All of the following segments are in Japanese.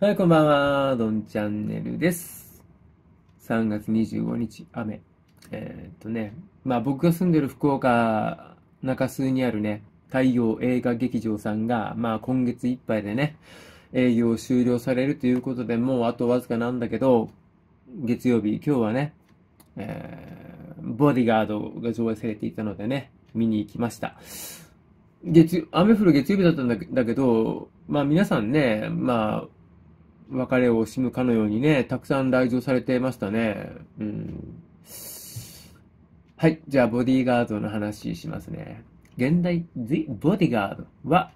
はい、こんばんは。どんチャンネルです。3月25日、雨。えー、っとね、まあ僕が住んでる福岡、中州にあるね、太陽映画劇場さんが、まあ今月いっぱいでね、営業終了されるということで、もうあとわずかなんだけど、月曜日、今日はね、えー、ボディガードが上映されていたのでね、見に行きました。月、雨降る月曜日だったんだけど、まあ皆さんね、まあ、別れを惜しむかのようにね、たくさん来場されてましたね。うん。はい。じゃあ、ボディーガードの話しますね。現代 The Bodyguard は、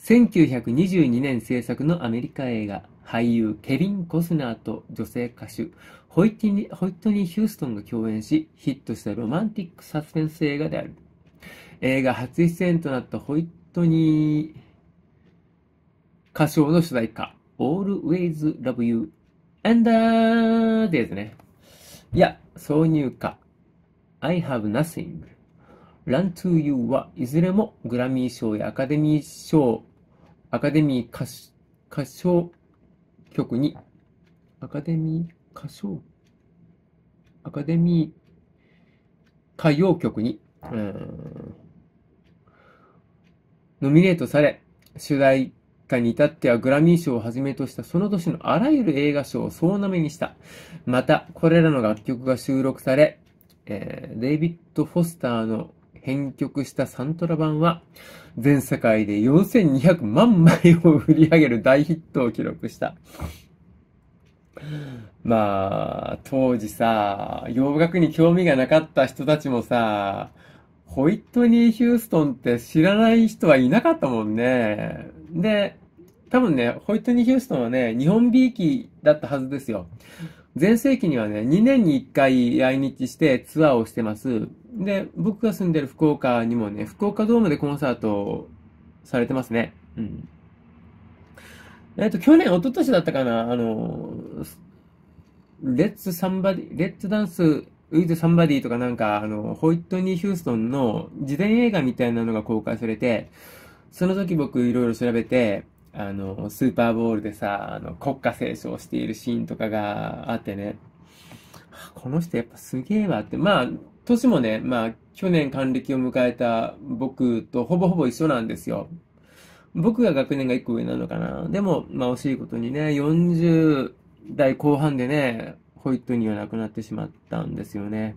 1922年制作のアメリカ映画、俳優ケビン・コスナーと女性歌手ホイティニホイトニー・ヒューストンが共演し、ヒットしたロマンティックサスペンス映画である。映画初出演となったホイットニー歌唱の主題歌、always love you and、h ですね。いや、挿入歌。I have nothing. Run to you はいずれもグラミー賞やアカデミー賞、アカデミー歌唱曲に、アカデミー歌唱、アカデミー歌謡曲に、ノミネートされ、主題回に至ってはグラミー賞をはじめとしたその年のあらゆる映画賞を総なめにした。また、これらの楽曲が収録され、えー、デイビッド・フォスターの編曲したサントラ版は、全世界で4200万枚を売り上げる大ヒットを記録した。まあ、当時さ、洋楽に興味がなかった人たちもさ、ホイットニー・ヒューストンって知らない人はいなかったもんね。で、多分ね、ホイットニー・ヒューストンはね、日本 B 期だったはずですよ。前世紀にはね、2年に1回来日してツアーをしてます。で、僕が住んでる福岡にもね、福岡ドームでコンサートをされてますね。うん。えっと、去年、一昨年だったかな、あの、レッツサンバディ、レッツダンスウィズ・サンバディとかなんか、あの、ホイットニー・ヒューストンの自伝映画みたいなのが公開されて、その時僕いろいろ調べて、あの、スーパーボールでさ、あの、国家斉唱しているシーンとかがあってね、この人やっぱすげえわって、まあ、年もね、まあ、去年還暦を迎えた僕とほぼほぼ一緒なんですよ。僕が学年が一個上なのかな。でも、まあ惜しいことにね、40代後半でね、ホイットニーはなくなってしまったんですよね。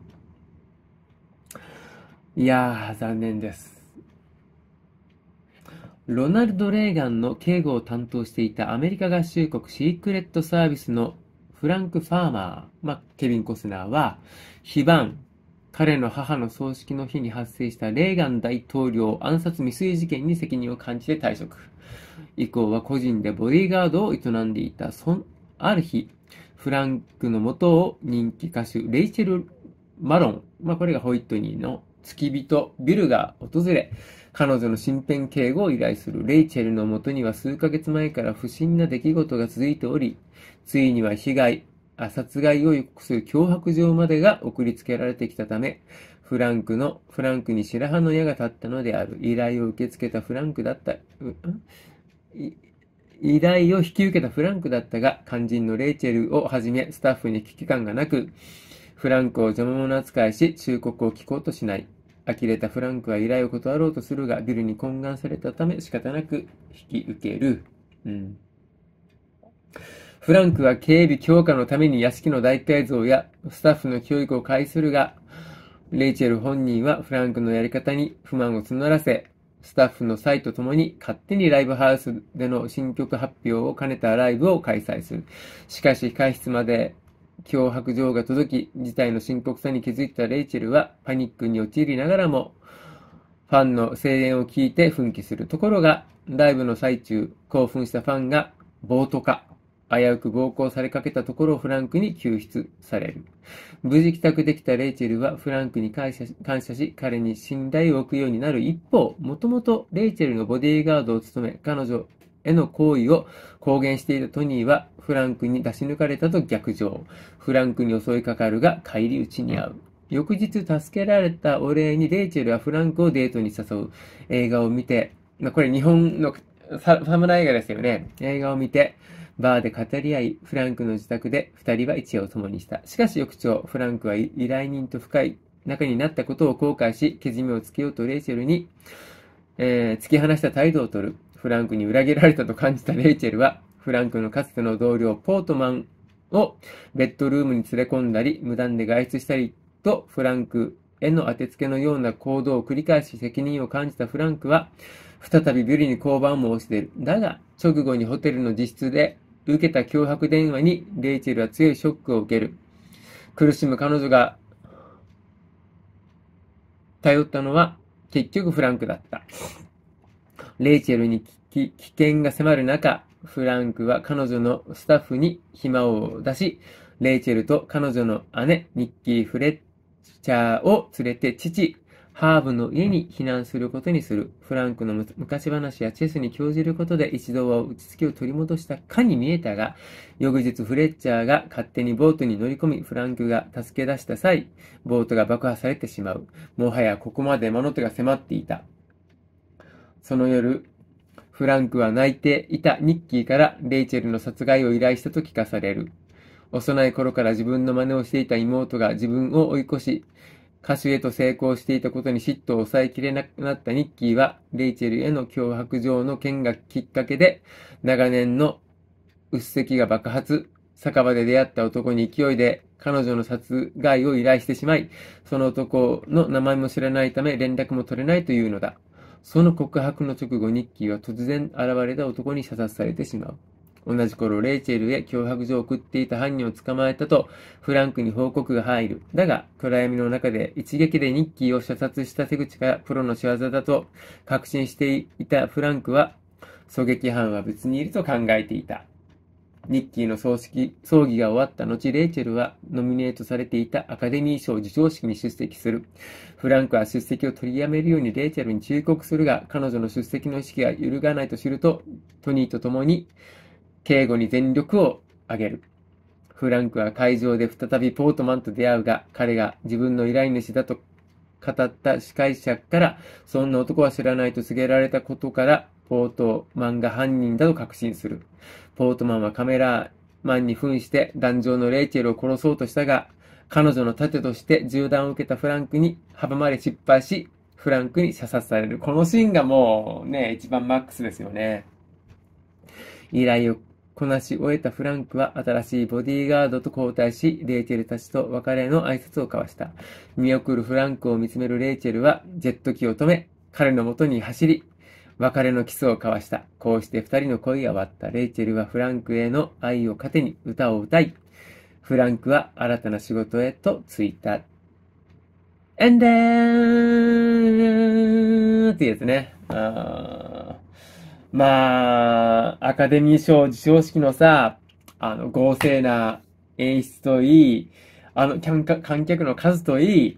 いやー、残念です。ロナルド・レーガンの警護を担当していたアメリカ合衆国シークレットサービスのフランク・ファーマー、まあ、ケビン・コスナーは、非番、彼の母の葬式の日に発生したレーガン大統領暗殺未遂事件に責任を感じて退職。以降は個人でボディーガードを営んでいた、そんある日、フランクのもとを人気歌手レイチェル・マロン、まあ、これがホイットニーの付き人ビルが訪れ、彼女の身辺警護を依頼するレイチェルのもとには数ヶ月前から不審な出来事が続いており、ついには被害、殺害を予告する脅迫状までが送りつけられてきたため、フランクの、フランクに白羽の矢が立ったのである。依頼を受け付けたフランクだった、うん、依頼を引き受けたフランクだったが、肝心のレイチェルをはじめスタッフに危機感がなく、フランクを邪魔者扱いし、忠告を聞こうとしない。呆れたフランクは依頼を断ろうとするが、ビルに懇願されたため仕方なく引き受ける。うん。フランクは警備強化のために屋敷の大改造やスタッフの教育を介するが、レイチェル本人はフランクのやり方に不満を募らせ、スタッフのサイとともに勝手にライブハウスでの新曲発表を兼ねたライブを開催する。しかし控室まで脅迫状が届き、事態の深刻さに気づいたレイチェルはパニックに陥りながらも、ファンの声援を聞いて奮起する。ところが、ライブの最中、興奮したファンが暴徒化。危うく暴行されかけたところをフランクに救出される。無事帰宅できたレイチェルはフランクに感謝し、彼に信頼を置くようになる一方、もともとレイチェルのボディーガードを務め、彼女への行為を公言していたトニーは、フランクに出し抜かれたと逆上。フランクに襲いかかるが、返り討ちに遭う。翌日、助けられたお礼にレイチェルはフランクをデートに誘う。映画を見て、まあ、これ日本の侍映画ですよね。映画を見て、バーで語り合い、フランクの自宅で二人は一夜を共にした。しかし翌朝、フランクは依頼人と深い仲になったことを後悔し、けじめをつけようとレイチェルに、えー、突き放した態度をとる。フランクに裏切られたと感じたレイチェルは、フランクのかつての同僚ポートマンをベッドルームに連れ込んだり、無断で外出したりと、フランクへの当てつけのような行動を繰り返し責任を感じたフランクは、再びビュリに交番も押し出る。だが、直後にホテルの自室で受けた脅迫電話にレイチェルは強いショックを受ける。苦しむ彼女が頼ったのは結局フランクだった。レイチェルに危険が迫る中、フランクは彼女のスタッフに暇を出し、レイチェルと彼女の姉、ニッキー・フレッチャーを連れて父、ハーブの家に避難することにする。フランクの昔話やチェスに興じることで一度は落ち着きを取り戻したかに見えたが、翌日フレッチャーが勝手にボートに乗り込み、フランクが助け出した際、ボートが爆破されてしまう。もはやここまで物手が迫っていた。その夜、フランクは泣いていたニッキーからレイチェルの殺害を依頼したと聞かされる。幼い頃から自分の真似をしていた妹が自分を追い越し、歌手へと成功していたことに嫉妬を抑えきれなくなったニッキーは、レイチェルへの脅迫状の件がきっかけで、長年の鬱積が爆発、酒場で出会った男に勢いで彼女の殺害を依頼してしまい、その男の名前も知らないため連絡も取れないというのだ。その告白の直後、ニッキーは突然現れた男に射殺されてしまう。同じ頃、レイチェルへ脅迫状を送っていた犯人を捕まえたと、フランクに報告が入る。だが、暗闇の中で一撃でニッキーを射殺した手口がプロの仕業だと確信していたフランクは、狙撃犯は別にいると考えていた。ニッキーの葬式葬儀が終わった後、レイチェルはノミネートされていたアカデミー賞授賞式に出席する。フランクは出席を取りやめるようにレイチェルに忠告するが、彼女の出席の意識が揺るがないと知ると、トニーと共に警護に全力を挙げる。フランクは会場で再びポートマンと出会うが、彼が自分の依頼主だと語った司会者から、そんな男は知らないと告げられたことから、ポートマンが犯人だと確信する。ポートマンはカメラマンに扮して壇上のレイチェルを殺そうとしたが、彼女の盾として銃弾を受けたフランクに阻まれ失敗し、フランクに射殺される。このシーンがもうね、一番マックスですよね。依頼をこなし終えたフランクは新しいボディーガードと交代し、レイチェルたちと別れの挨拶を交わした。見送るフランクを見つめるレイチェルは、ジェット機を止め、彼の元に走り、別れのキスを交わした。こうして二人の恋が終わった。レイチェルはフランクへの愛を糧に歌を歌い、フランクは新たな仕事へと着いた。エンデーってやつね。あーまあ、アカデミー賞授賞式のさ、あの、豪勢な演出といい、あの、観客の数といい、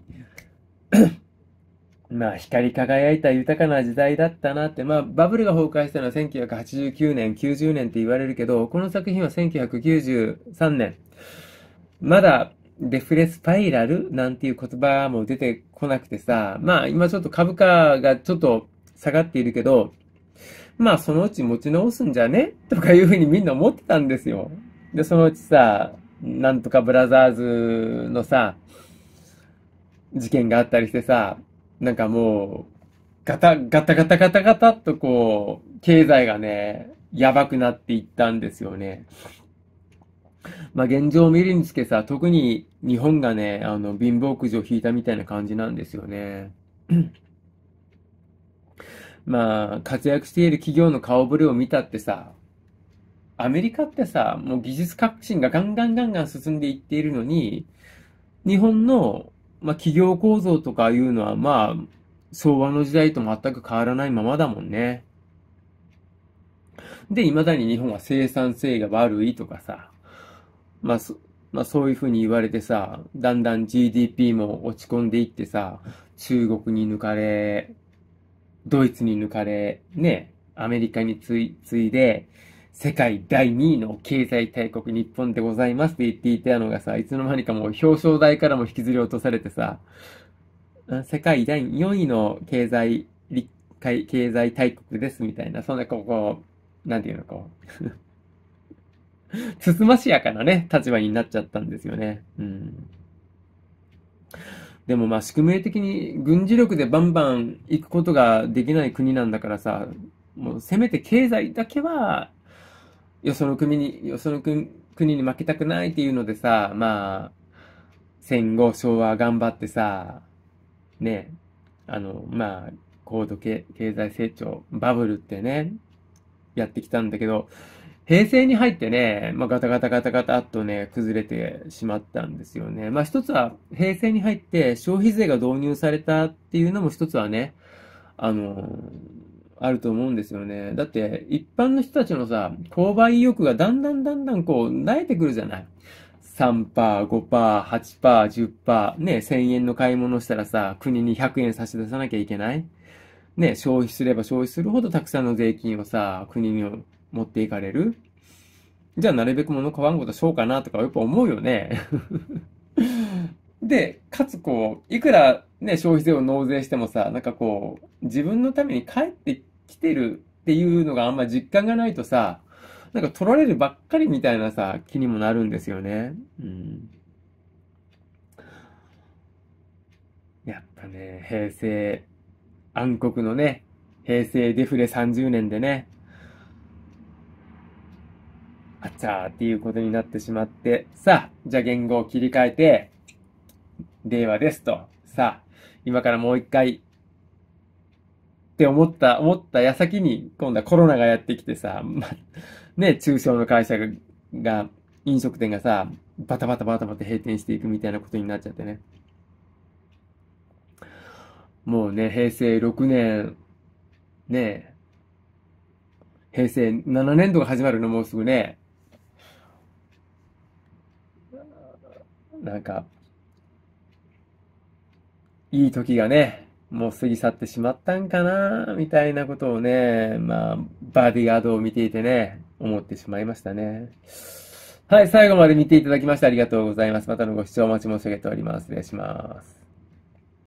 まあ、光り輝いた豊かな時代だったなって、まあ、バブルが崩壊したのは1989年、90年って言われるけど、この作品は1993年。まだ、デフレスパイラルなんていう言葉も出てこなくてさ、まあ、今ちょっと株価がちょっと下がっているけど、まあそのうち持ち直すんじゃねとかいうふうにみんな思ってたんですよ。で、そのうちさ、なんとかブラザーズのさ、事件があったりしてさ、なんかもう、ガタ、ガタガタガタガタっとこう、経済がね、やばくなっていったんですよね。まあ、現状を見るにつけさ、特に日本がね、あの、貧乏くじを引いたみたいな感じなんですよね。まあ、活躍している企業の顔ぶれを見たってさ、アメリカってさ、もう技術革新がガンガンガンガン進んでいっているのに、日本の、まあ、企業構造とかいうのは、まあ、昭和の時代と全く変わらないままだもんね。で、未だに日本は生産性が悪いとかさ、まあ、まあ、そういうふうに言われてさ、だんだん GDP も落ち込んでいってさ、中国に抜かれ、ドイツに抜かれ、ね、アメリカに次いで、世界第2位の経済大国日本でございますって言っていたのがさ、いつの間にかもう表彰台からも引きずり落とされてさ、世界第4位の経済、経済大国ですみたいな、そんなこう、こうなんていうの、こう つつましやかなね、立場になっちゃったんですよね。うん。でもまあ宿命的に軍事力でバンバン行くことができない国なんだからさ、もうせめて経済だけは、よその国に、よその国に負けたくないっていうのでさ、まあ、戦後、昭和頑張ってさ、ね、あの、まあ、高度経済成長、バブルってね、やってきたんだけど、平成に入ってね、まあ、ガタガタガタガタっとね、崩れてしまったんですよね。まあ、一つは、平成に入って消費税が導入されたっていうのも一つはね、あの、あると思うんですよね。だって、一般の人たちのさ、購買意欲がだんだんだんだんこう、慣えてくるじゃない。3%、5%、8%、10%、ね、1000円の買い物したらさ、国に100円差し出さなきゃいけない。ね、消費すれば消費するほどたくさんの税金をさ、国に持っていかれる。じゃあなるべく物買わんことしようかなとかやっぱ思うよね。で、かつこう、いくらね、消費税を納税してもさ、なんかこう、自分のために帰ってきてるっていうのがあんま実感がないとさ、なんか取られるばっかりみたいなさ、気にもなるんですよね。うん。やっぱね、平成、暗黒のね、平成デフレ30年でね、あちゃーっていうことになってしまって、さあ、じゃあ言語を切り替えて、令和ですと、さあ、今からもう一回、って思った、思った矢先に、今度はコロナがやってきてさ、ま、ね、中小の会社が、が飲食店がさ、バタバタバタバタ閉店していくみたいなことになっちゃってね。もうね、平成6年、ね、平成7年度が始まるのもうすぐね、なんか、いい時がね、もう過ぎ去ってしまったんかな、みたいなことをね、まあ、バディガードを見ていてね、思ってしまいましたね。はい、最後まで見ていただきましてありがとうございます。またのご視聴お待ち申し上げております。失礼します。